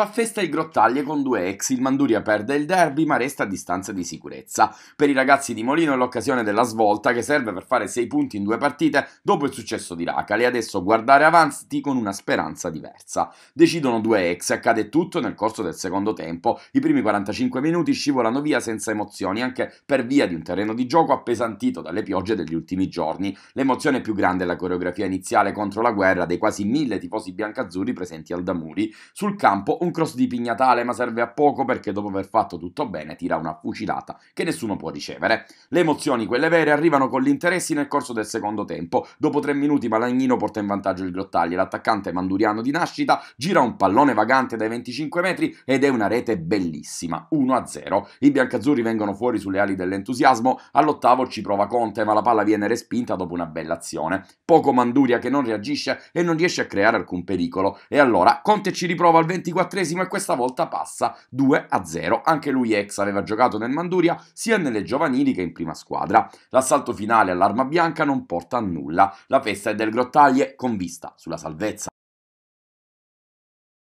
Fa festa il grottaglie con due ex, il Manduria perde il derby ma resta a distanza di sicurezza. Per i ragazzi di Molino è l'occasione della svolta che serve per fare 6 punti in due partite dopo il successo di Racale e adesso guardare avanti con una speranza diversa. Decidono due ex, accade tutto nel corso del secondo tempo, i primi 45 minuti scivolano via senza emozioni anche per via di un terreno di gioco appesantito dalle piogge degli ultimi giorni. L'emozione più grande è la coreografia iniziale contro la guerra dei quasi mille tifosi biancazzurri presenti al Damuri. Sul campo un un cross di Pignatale ma serve a poco perché dopo aver fatto tutto bene tira una fucilata che nessuno può ricevere. Le emozioni, quelle vere, arrivano con gli interessi nel corso del secondo tempo. Dopo tre minuti Malagnino porta in vantaggio il Grottagli, l'attaccante manduriano di nascita gira un pallone vagante dai 25 metri ed è una rete bellissima, 1-0. I biancazzurri vengono fuori sulle ali dell'entusiasmo, all'ottavo ci prova Conte ma la palla viene respinta dopo una bella azione. Poco Manduria che non reagisce e non riesce a creare alcun pericolo e allora Conte ci riprova al 24 e questa volta passa 2 a 0. Anche lui ex aveva giocato nel Manduria sia nelle giovanili che in prima squadra. L'assalto finale all'arma bianca non porta a nulla. La festa è del Grottaglie con vista sulla salvezza.